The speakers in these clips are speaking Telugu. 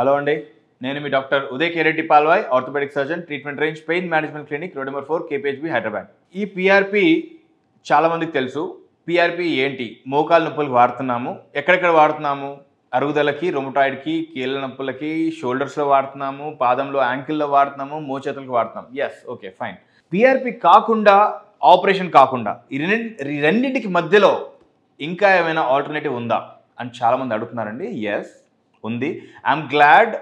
హలో అండి నేను మీ doctor Uday Kereddy Palvai orthopaedic surgeon treatment range pain management clinic road number four KPHB Hyderabad ఈ పిఆర్పి చాలామందికి తెలుసు పిఆర్పి ఏంటి మోకాలు నొప్పులకు వాడుతున్నాము ఎక్కడెక్కడ వాడుతున్నాము అరుగుదలకి రొమటాయిడ్కి కీళ్ళ నొప్పులకి షోల్డర్స్లో వాడుతున్నాము పాదంలో యాంకిల్లో వాడుతున్నాము మోచేతులకు వాడుతున్నాము ఎస్ ఓకే ఫైన్ పిఆర్పి కాకుండా ఆపరేషన్ కాకుండా ఈ రెండింటికి మధ్యలో ఇంకా ఏమైనా ఆల్టర్నేటివ్ ఉందా అని చాలామంది అడుగుతున్నారండి ఎస్ ఉంది ఐఎమ్ గ్లాడ్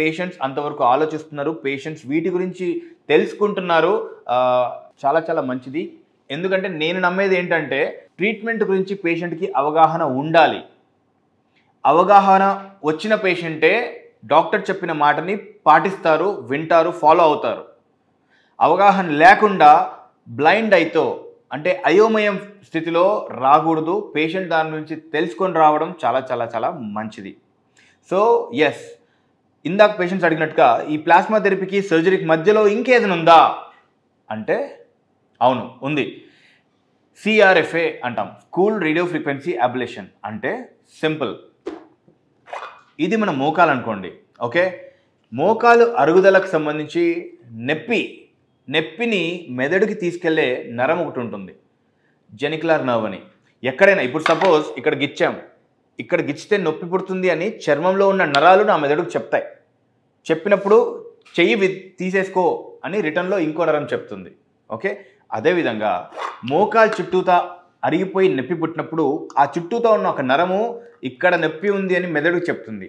పేషెంట్స్ అంతవరకు ఆలోచిస్తున్నారు పేషెంట్స్ వీటి గురించి తెలుసుకుంటున్నారు uh, చాలా చాలా మంచిది ఎందుకంటే నేను నమ్మేది ఏంటంటే ట్రీట్మెంట్ గురించి పేషెంట్కి అవగాహన ఉండాలి అవగాహన వచ్చిన పేషెంటే డాక్టర్ చెప్పిన మాటని పాటిస్తారు వింటారు ఫాలో అవుతారు అవగాహన లేకుండా బ్లైండ్ అయితో అంటే అయోమయం స్థితిలో రాకూడదు పేషెంట్ దాని గురించి తెలుసుకొని రావడం చాలా చాలా చాలా మంచిది సో ఎస్ ఇందాక పేషెంట్స్ అడిగినట్టుగా ఈ ప్లాస్మా థెరపీకి సర్జరీకి మధ్యలో ఇంకేదైనా ఉందా అంటే అవును ఉంది సిఆర్ఎఫ్ఏ అంటాం కూల్ రేడియో ఫ్రీక్వెన్సీ అబ్లేషన్ అంటే సింపుల్ ఇది మన మోకాలు అనుకోండి ఓకే మోకాలు అరుగుదలకు సంబంధించి నెప్పి నెప్పిని మెదడుకి తీసుకెళ్లే నరం ఒకటి ఉంటుంది జెనిక్లార్ నర్వ్ అని ఎక్కడైనా ఇప్పుడు సపోజ్ ఇక్కడ గిచ్చాం ఇక్కడ గిచ్చితే నొప్పి పుడుతుంది అని చర్మంలో ఉన్న నరాలు నా మెదడుకు చెప్తాయి చెప్పినప్పుడు చెయ్యి తీసేసుకో అని రిటర్న్లో ఇంకో నరం చెప్తుంది ఓకే అదేవిధంగా మోకాలు చుట్టూత అరిగిపోయి నొప్పి పుట్టినప్పుడు ఆ చుట్టూతో ఉన్న ఒక నరము ఇక్కడ నొప్పి ఉంది అని మెదడుకు చెప్తుంది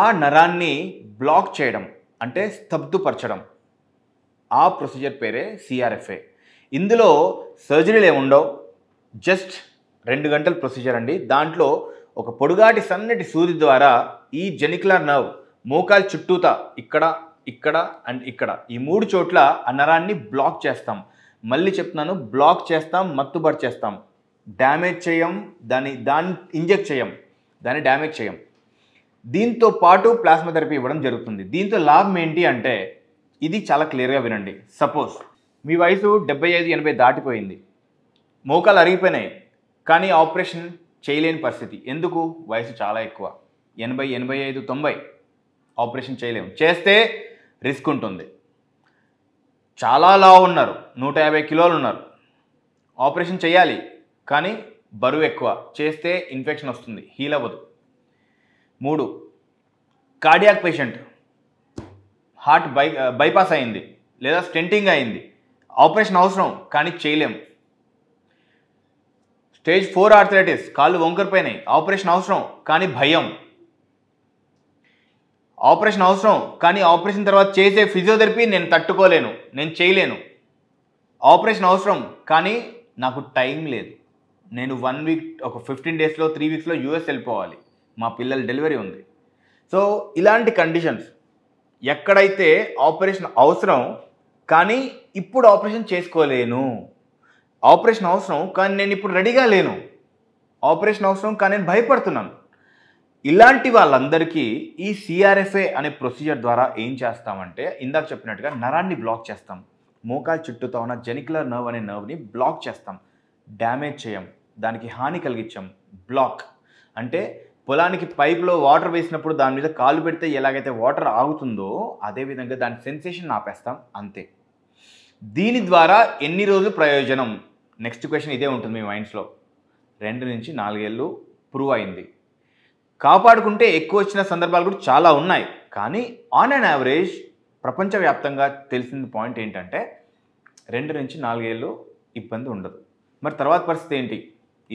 ఆ నరాన్ని బ్లాక్ చేయడం అంటే స్తబ్దుపరచడం ఆ ప్రొసీజర్ పేరే సిఆర్ఎఫ్ఏ ఇందులో సర్జరీలు ఏముండవు జస్ట్ రెండు గంటల ప్రొసీజర్ అండి దాంట్లో ఒక పొడుగాటి సన్నటి సూది ద్వారా ఈ జెనికులర్ నర్వ్ మోకాల్ చుట్టూత ఇక్కడ ఇక్కడ అండ్ ఇక్కడ ఈ మూడు చోట్ల ఆ నరాన్ని బ్లాక్ చేస్తాం మళ్ళీ చెప్తున్నాను బ్లాక్ చేస్తాం మత్తుబడి చేస్తాం డ్యామేజ్ చేయం దాన్ని దాన్ని ఇంజెక్ట్ చేయం దాన్ని డ్యామేజ్ చేయం దీంతో పాటు ప్లాస్మా థెరపీ ఇవ్వడం జరుగుతుంది దీంతో లాభం ఏంటి అంటే ఇది చాలా క్లియర్గా వినండి సపోజ్ మీ వయసు డెబ్బై ఐదు ఎనభై దాటిపోయింది మోకాలు అరిగిపోయినాయి కానీ ఆపరేషన్ చేయలేని పరిస్థితి ఎందుకు వయసు చాలా ఎక్కువ ఎనభై ఎనభై ఐదు తొంభై ఆపరేషన్ చేయలేము చేస్తే రిస్క్ ఉంటుంది చాలా లా ఉన్నారు నూట యాభై కిలోలు ఉన్నారు ఆపరేషన్ చేయాలి కానీ బరువు ఎక్కువ చేస్తే ఇన్ఫెక్షన్ వస్తుంది హీల్ అవ్వదు మూడు cardiac patient heart by bypass అయింది లేదా స్టెంటింగ్ అయింది ఆపరేషన్ అవసరం కానీ చేయలేము స్టేజ్ ఫోర్ ఆర్థరైటిస్ కాళ్ళు వంకరిపోయినాయి ఆపరేషన్ అవసరం కానీ భయం ఆపరేషన్ అవసరం కానీ ఆపరేషన్ తర్వాత చేసే ఫిజియోథెరపీ నేను తట్టుకోలేను నేను చేయలేను ఆపరేషన్ అవసరం కానీ నాకు టైం లేదు నేను వన్ వీక్ ఒక ఫిఫ్టీన్ డేస్లో త్రీ వీక్స్లో యూఎస్ వెళ్ళిపోవాలి మా పిల్లల డెలివరీ ఉంది సో ఇలాంటి కండిషన్స్ ఎక్కడైతే ఆపరేషన్ అవసరం కానీ ఇప్పుడు ఆపరేషన్ చేసుకోలేను ఆపరేషన్ అవసరం కానీ నేను ఇప్పుడు రెడీగా లేను ఆపరేషన్ అవసరం కానీ నేను భయపడుతున్నాను ఇలాంటి వాళ్ళందరికీ ఈ సిఆర్ఎఫ్ఏ అనే ప్రొసీజర్ ద్వారా ఏం చేస్తామంటే ఇందాక చెప్పినట్టుగా నరాన్ని బ్లాక్ చేస్తాం మోకాలు చుట్టూతో ఉన్న జెనికులర్ నర్వ్ అనే నర్వ్ని బ్లాక్ చేస్తాం డ్యామేజ్ చేయం దానికి హాని కలిగించాం బ్లాక్ అంటే పొలానికి పైప్లో వాటర్ వేసినప్పుడు దాని మీద కాలు పెడితే ఎలాగైతే వాటర్ ఆగుతుందో అదేవిధంగా దాని సెన్సేషన్ ఆపేస్తాం అంతే దీని ద్వారా ఎన్ని రోజులు ప్రయోజనం నెక్స్ట్ క్వశ్చన్ ఇదే ఉంటుంది మీ మైండ్స్లో రెండు నుంచి నాలుగేళ్ళు ప్రూవ్ అయింది కాపాడుకుంటే ఎక్కువ వచ్చిన సందర్భాలు కూడా చాలా ఉన్నాయి కానీ ఆన్ అండ్ యావరేజ్ ప్రపంచవ్యాప్తంగా తెలిసిన పాయింట్ ఏంటంటే రెండు నుంచి నాలుగేళ్ళు ఇబ్బంది ఉండదు మరి తర్వాత పరిస్థితి ఏంటి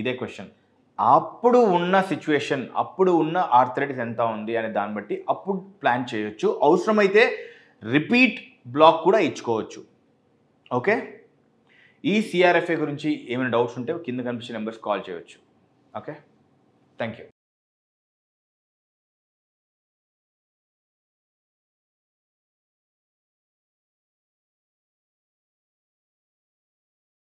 ఇదే క్వశ్చన్ అప్పుడు ఉన్న సిచ్యువేషన్ అప్పుడు ఉన్న ఆర్థరైటిస్ ఎంత ఉంది అనే దాన్ని బట్టి అప్పుడు ప్లాన్ చేయొచ్చు అవసరమైతే రిపీట్ బ్లాక్ కూడా ఇచ్చుకోవచ్చు ఓకే ఈ సిఆర్ఎఫ్ఏ గురించి ఏమైనా డౌట్స్ ఉంటే కింద కనిపించే నెంబర్స్ కాల్ చేయవచ్చు ఓకే థ్యాంక్ యూ